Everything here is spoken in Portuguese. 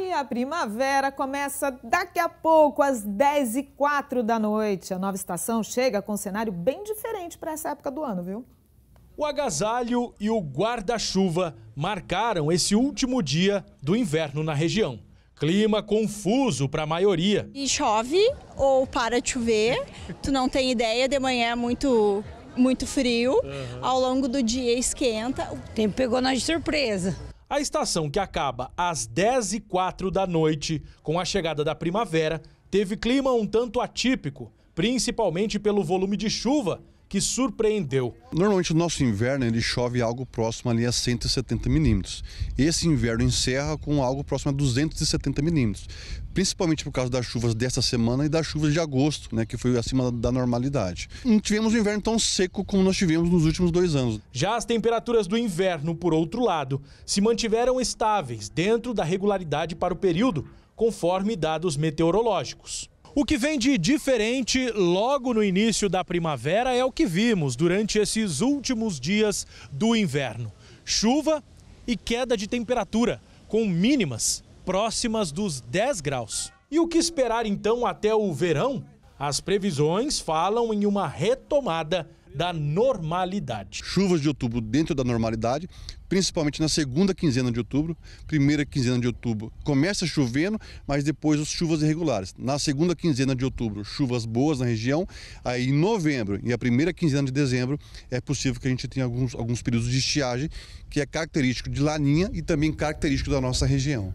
E a primavera começa daqui a pouco, às 10 e 04 da noite. A nova estação chega com um cenário bem diferente para essa época do ano, viu? O agasalho e o guarda-chuva marcaram esse último dia do inverno na região. Clima confuso para a maioria. E chove ou para de chover, tu não tem ideia, de manhã é muito, muito frio, uhum. ao longo do dia esquenta. O tempo pegou nós de surpresa. A estação que acaba às 10 e 04 da noite, com a chegada da primavera, teve clima um tanto atípico, principalmente pelo volume de chuva que surpreendeu. Normalmente o nosso inverno ele chove algo próximo ali a 170 milímetros. Esse inverno encerra com algo próximo a 270 milímetros, principalmente por causa das chuvas desta semana e das chuvas de agosto, né, que foi acima da normalidade. Não tivemos um inverno tão seco como nós tivemos nos últimos dois anos. Já as temperaturas do inverno, por outro lado, se mantiveram estáveis dentro da regularidade para o período, conforme dados meteorológicos. O que vem de diferente logo no início da primavera é o que vimos durante esses últimos dias do inverno: chuva e queda de temperatura, com mínimas próximas dos 10 graus. E o que esperar então até o verão? As previsões falam em uma retomada da normalidade. Chuvas de outubro dentro da normalidade, principalmente na segunda quinzena de outubro. Primeira quinzena de outubro começa chovendo, mas depois as chuvas irregulares. Na segunda quinzena de outubro, chuvas boas na região. Aí em novembro e a primeira quinzena de dezembro, é possível que a gente tenha alguns, alguns períodos de estiagem, que é característico de laninha e também característico da nossa região.